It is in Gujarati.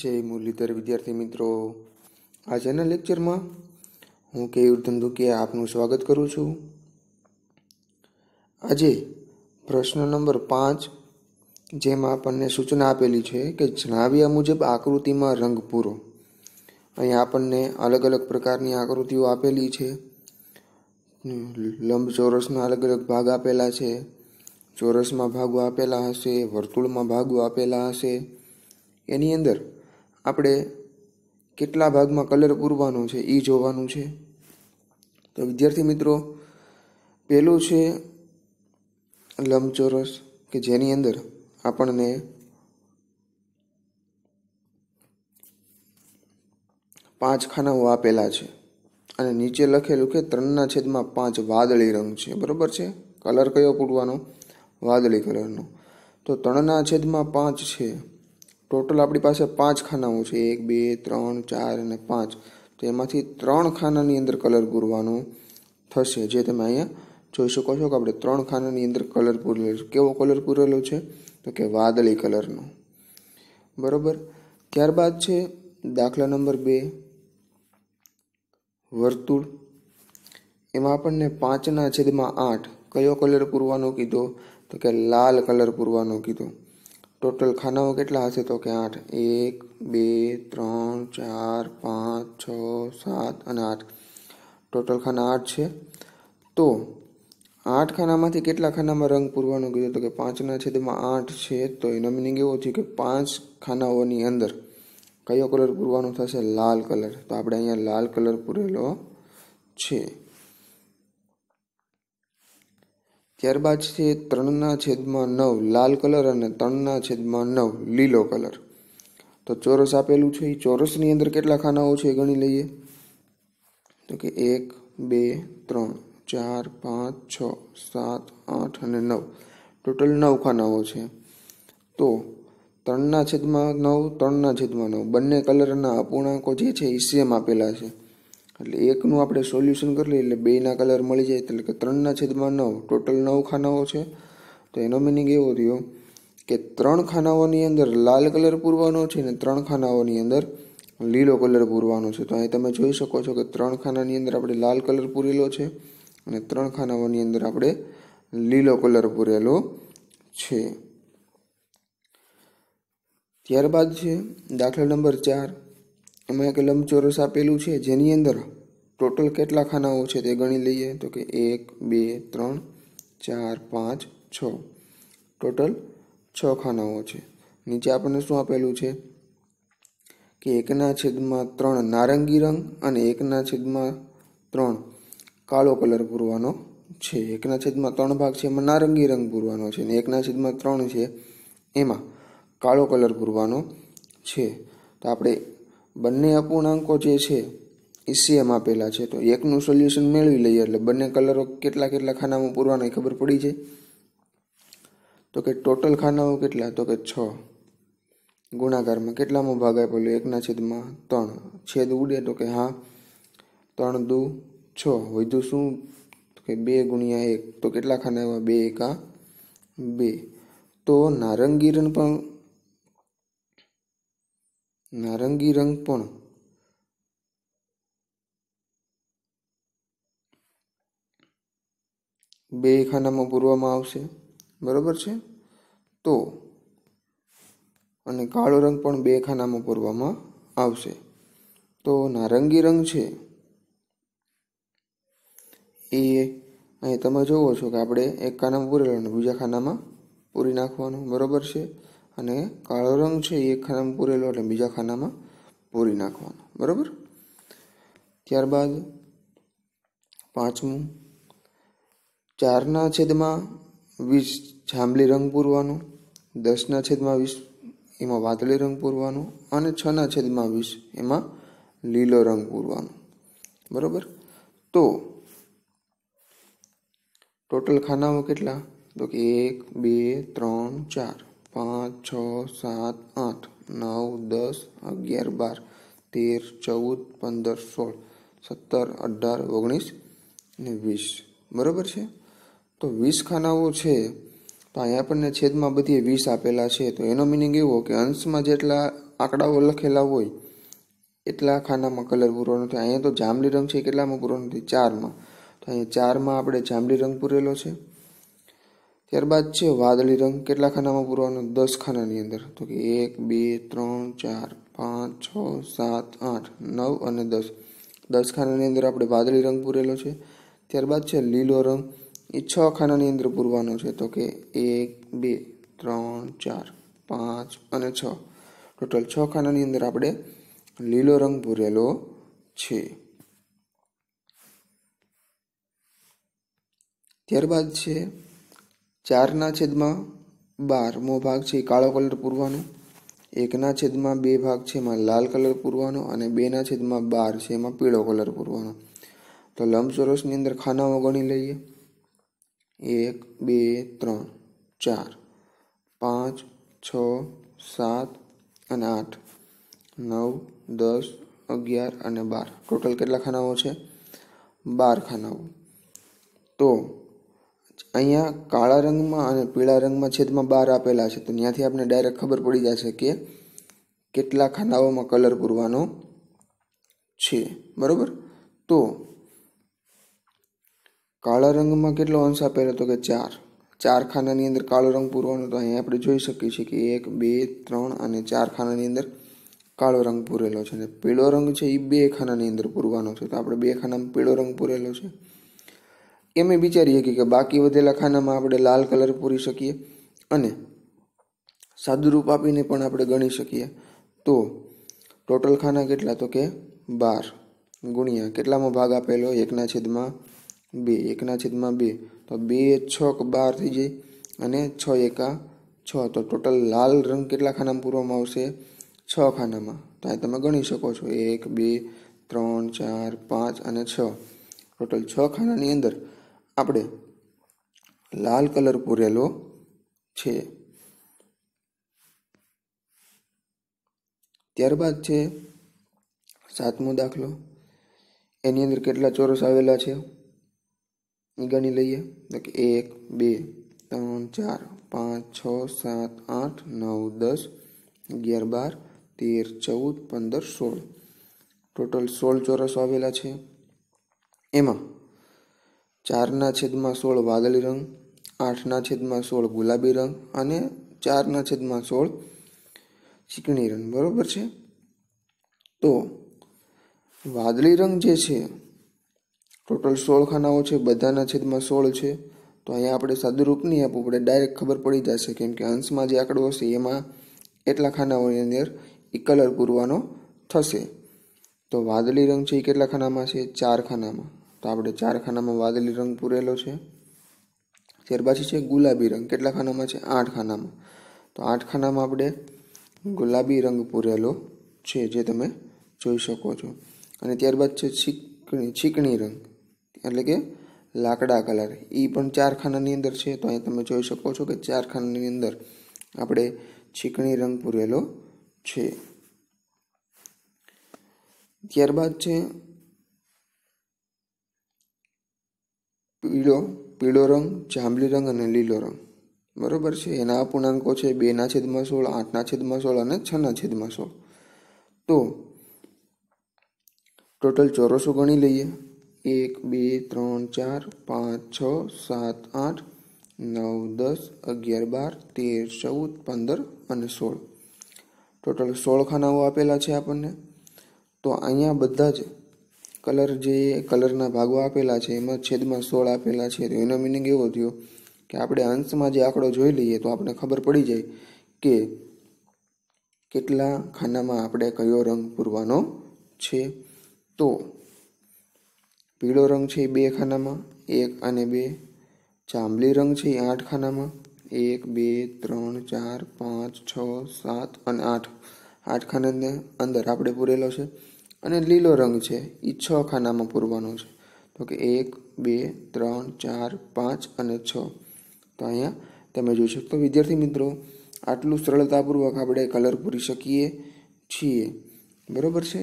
જય મુરલીધર વિદ્યાર્થી મિત્રો આજના લેક્ચરમાં હું કે ધંધુકીએ આપનું સ્વાગત કરું છું આજે પ્રશ્ન નંબર પાંચ જેમાં આપણને સૂચના આપેલી છે કે જણાવ્યા મુજબ આકૃતિમાં રંગ પૂરો અહીંયા આપણને અલગ અલગ પ્રકારની આકૃતિઓ આપેલી છે લંબચોરસના અલગ અલગ ભાગ આપેલા છે ચોરસમાં ભાગો આપેલા હશે વર્તુળમાં ભાગો આપેલા હશે એની અંદર આપણે કેટલા ભાગમાં કલર પૂરવાનો છે એ જોવાનું છે તો વિદ્યાર્થી મિત્રો પહેલું છે લંબચોરસ કે જેની અંદર આપણને પાંચ ખાનાઓ આપેલા છે અને નીચે લખેલું કે ત્રણના છેદમાં પાંચ વાદળી રંગ છે બરાબર છે કલર કયો પૂરવાનો વાદળી કલરનો તો ત્રણના છેદમાં પાંચ છે ટોટલ આપણી પાસે પાંચ ખાનાઓ છે એક બે ત્રણ ચાર અને પાંચ તો એમાંથી ત્રણ ખાનાની અંદર કલર પૂરવાનો થશે જે તમે અહીંયા જોઈ શકો છો કે આપણે ત્રણ ખાનાની અંદર કલર પૂરેલો કેવો કલર પૂરેલો છે તો કે વાદળી કલરનો બરાબર ત્યારબાદ છે દાખલા નંબર બે વર્તુળ એમાં આપણને પાંચના છેદમાં આઠ કયો કલર પૂરવાનો કીધો તો કે લાલ કલર પૂરવાનો કીધો ટોટલ ખાનાઓ કેટલા હશે તો કે આઠ એક બે ત્રણ ચાર પાંચ છ સાત અને આઠ ટોટલ ખાના આઠ છે તો આઠ ખાનામાંથી કેટલા ખાનામાં રંગ પૂરવાનો કીધું તો કે પાંચના છેદમાં આઠ છે તો એનો મિનિંગ એવો થયો કે પાંચ ખાનાઓની અંદર કયો કલર પૂરવાનો થશે લાલ કલર તો આપણે અહીંયા લાલ કલર પૂરેલો છે ત્યારબાદ છે ત્રણના છેદમાં નવ લાલ કલર અને ત્રણના છેદમાં નવ લીલો કલર તો ચોરસ આપેલું છે એ ચોરસની અંદર કેટલા ખાનાઓ છે ગણી લઈએ તો કે એક બે ત્રણ ચાર પાંચ છ સાત આઠ અને નવ ટોટલ નવ ખાનાઓ છે તો ત્રણના છેદમાં નવ ત્રણના છેદમાં નવ બંને કલરના અપૂર્ણાંકો જે છે એ સેમ આપેલા છે એટલે એકનું આપણે સોલ્યુશન કરી લઈએ એટલે બેના કલર મળી જાય એટલે કે ત્રણના છેદમાં નવ ટોટલ નવ ખાનાઓ છે તો એનો મિનિંગ એવો થયો કે ત્રણ ખાનાઓની અંદર લાલ કલર પૂરવાનો છે અને ત્રણ ખાનાઓની અંદર લીલો કલર પૂરવાનો છે તો અહીં તમે જોઈ શકો છો કે ત્રણ ખાનાની અંદર આપણે લાલ કલર પૂરેલો છે અને ત્રણ ખાનાઓની અંદર આપણે લીલો કલર પૂરેલો છે ત્યારબાદ છે દાખલા નંબર ચાર એમાં એક લંબચોરસ આપેલું છે જેની અંદર ટોટલ કેટલા ખાનાઓ છે તે ગણી લઈએ તો કે એક બે ત્રણ ચાર પાંચ છ ટોટલ છ ખાનાઓ છે નીચે આપણને શું આપેલું છે કે એકના છેદમાં ત્રણ નારંગી રંગ અને એકના છેદમાં ત્રણ કાળો કલર પૂરવાનો છે એકના છેદમાં ત્રણ ભાગ છે એમાં નારંગી રંગ પૂરવાનો છે અને એકના છેદમાં ત્રણ છે એમાં કાળો કલર પૂરવાનો છે તો આપણે બંને અપૂર્ણાંકો જે છે એ સેમ આપેલા છે તો એકનું સોલ્યુશન મેળવી લઈએ એટલે બંને કલરો કેટલા કેટલા ખાનામાં પૂરવાની ખબર પડી છે તો કે ટોટલ ખાનાઓ કેટલા તો કે છ ગુણાકારમાં કેટલામાં ભાગ આપેલો એકના છેદમાં ત્રણ છેદ ઉડે તો કે હા ત્રણ દુ છ વધુ શું કે બે ગુણ્યા એક તો કેટલા ખાના એવા બે એકા બે તો નારંગી રણ પણ નારંગી રંગ પણ બે ખાનામાં પૂરવામાં આવશે બરોબર છે તો અને કાળો રંગ પણ બે ખાનામાં પૂરવામાં આવશે તો નારંગી રંગ છે એ અહીં તમે જુઓ છો કે આપણે એક ખાનામાં પૂરેલો અને બીજા ખાનામાં પૂરી નાખવાનું બરોબર છે અને કાળો રંગ છે એક ખાનામાં પૂરેલો એટલે બીજા ખાનામાં પૂરી નાખવાનો બરાબર ત્યારબાદ પાંચમું ચારના છેદમાં વીસ જાંબલી રંગ પૂરવાનો દસના છેદમાં વીસ એમાં વાદળી રંગ પૂરવાનો અને છના છેદમાં વીસ એમાં લીલો રંગ પૂરવાનો બરાબર તો ટોટલ ખાનાઓ કેટલા તો કે એક બે ત્રણ ચાર પાંચ છ સાત આઠ નવ દસ અગિયાર બાર તેર ચૌદ પંદર સોળ સત્તર અઢાર ઓગણીસ ને વીસ બરાબર છે તો વીસ ખાનાઓ છે તો અહીંયા આપણને છેદમાં બધી વીસ આપેલા છે તો એનો મિનિંગ એવો કે અંશમાં જેટલા આંકડાઓ લખેલા હોય એટલા ખાનામાં કલર પૂરો નથી અહીંયા તો જાંબલી રંગ છે કેટલામાં પૂરો નથી ચારમાં તો અહીંયા ચારમાં આપણે જાંબલી રંગ પૂરેલો છે ત્યારબાદ છે વાદળી રંગ કેટલા ખાનામાં પૂરવાનો દસ ખાનાની અંદર તો કે એક બે ત્રણ ચાર પાંચ છ સાત આઠ નવ અને દસ દસ ખાનાની અંદર આપણે વાદળી રંગ પૂરેલો છે ત્યારબાદ છે લીલો રંગ એ છ ખાનાની અંદર પૂરવાનો છે તો કે એક બે ત્રણ ચાર પાંચ અને છ ટોટલ છ ખાનાની અંદર આપણે લીલો રંગ પૂરેલો છે ત્યારબાદ છે ચારના છેદમાં બારમો ભાગ છે કાળો કલર પૂરવાનો એકના છેદમાં બે ભાગ છે એમાં લાલ કલર પૂરવાનો અને બેના છેદમાં બાર છે એમાં પીળો કલર પૂરવાનો તો લંબચોરસની અંદર ખાનાઓ ગણી લઈએ એક બે ત્રણ ચાર પાંચ છ સાત અને આઠ નવ દસ અગિયાર અને બાર ટોટલ કેટલા ખાનાઓ છે બાર ખાનાઓ તો અહીંયા કાળા રંગમાં અને પીળા રંગમાં છેદમાં બાર આપેલા છે તો ત્યાંથી આપણે ડાયરેક્ટ ખબર પડી જશે કે કેટલા ખાનાઓમાં કલર પૂરવાનો છે બરાબર તો કાળા રંગમાં કેટલો અંશ આપેલો તો કે ચાર ચાર ખાનાની અંદર કાળો રંગ પૂરવાનો તો અહીંયા આપણે જોઈ શકીએ છીએ કે એક બે ત્રણ અને ચાર ખાનાની અંદર કાળો રંગ પૂરેલો છે અને પીળો રંગ છે એ બે ખાનાની અંદર પૂરવાનો છે તો આપણે બે ખાનામાં પીળો રંગ પૂરેલો છે એમ એ વિચારીએ કે બાકી વધેલા ખાનામાં આપણે લાલ કલર પૂરી શકીએ અને સાદુરૂપ આપીને પણ આપણે ગણી શકીએ તો ટોટલ ખાના કેટલા તો કે બાર ગુણ્યા કેટલામાં ભાગ આપેલો એકના છેદમાં બે એકના છેદમાં બે તો બે છ બાર થઈ જાય અને છ એકા છ તો ટોટલ લાલ રંગ કેટલા ખાનામાં પૂરવામાં આવશે છ ખાનામાં તો આ તમે ગણી શકો છો એક બે ત્રણ ચાર પાંચ અને છ ટોટલ છ ખાનાની અંદર આપણે લાલ કલર પૂરેલો છે ત્યારબાદ છે સાતમો દાખલો એની અંદર કેટલા ચોરસ આવેલા છે એ ગણી લઈએ તો કે એક બે ત્રણ ચાર પાંચ છ સાત આઠ નવ દસ અગિયાર બાર તેર ચૌદ પંદર સોળ ટોટલ સોળ ચોરસ આવેલા છે એમાં ચારના છેદમાં સોળ વાદળી રંગ આઠના છેદમાં સોળ ગુલાબી રંગ અને ચારના છેદમાં સોળ ચીકણી રંગ બરાબર છે તો વાદળી રંગ જે છે ટોટલ સોળ ખાનાઓ છે બધાના છેદમાં સોળ છે તો અહીંયા આપણે સાદુરૂપ નહીં આપવું પડે ડાયરેક્ટ ખબર પડી જશે કેમ કે અંશમાં જે આંકડો હશે એમાં એટલા ખાનાઓની અંદર એ કલર પૂરવાનો થશે તો વાદળી રંગ છે એ કેટલા ખાનામાં છે ચાર ખાનામાં તો આપણે ચાર ખાનામાં વાદળી રંગ પૂરેલો છે ત્યાર પછી છે ગુલાબી રંગ કેટલા ખાનામાં છે આઠ ખાનામાં તો આઠ ખાનામાં આપણે ગુલાબી રંગ પૂરેલો છે જે તમે જોઈ શકો છો અને ત્યારબાદ છે છીકણી છીકણી રંગ એટલે કે લાકડા કલર એ પણ ચાર ખાનાની અંદર છે તો અહીંયા તમે જોઈ શકો છો કે ચાર ખાનાની અંદર આપણે છીકણી રંગ પૂરેલો છે ત્યારબાદ છે પીળો પીળો રંગ જાંબલી રંગ અને લીલો રંગ બરાબર છે એના અપૂર્ણાંકો છે બેના છેદમાં સોળ આઠના છેદમાં સોળ અને છના છેદમાં સોળ તો ટોટલ ચોરસો ગણી લઈએ એક બે ત્રણ ચાર પાંચ છ સાત આઠ નવ દસ અગિયાર બાર તેર ચૌદ પંદર અને સોળ ટોટલ સોળ ખાનાઓ આપેલા છે આપણને તો અહીંયા બધા જ કલર જે કલરના ભાગો આપેલા છે એમાં છેદમાં સોળ આપેલા છે તો એનો મિનિંગ એવો થયો કે આપણે અંશમાં જે આંકડો જોઈ લઈએ તો આપણે ખબર પડી જાય કે કેટલા ખાનામાં આપણે કયો રંગ પૂરવાનો છે તો પીળો રંગ છે એ બે ખાનામાં એક અને બે જાંબલી રંગ છે એ આઠ ખાનામાં એક બે ત્રણ ચાર પાંચ છ સાત અને આઠ આઠ ખાનાને અંદર આપણે પૂરેલો છે અને લીલો રંગ છે એ છ ખાનામાં પૂરવાનો છે તો કે એક બે ત્રણ ચાર પાંચ અને છ તો અહીંયા તમે જોઈ શકો વિદ્યાર્થી મિત્રો આટલું સરળતાપૂર્વક આપણે કલર પૂરી શકીએ છીએ બરાબર છે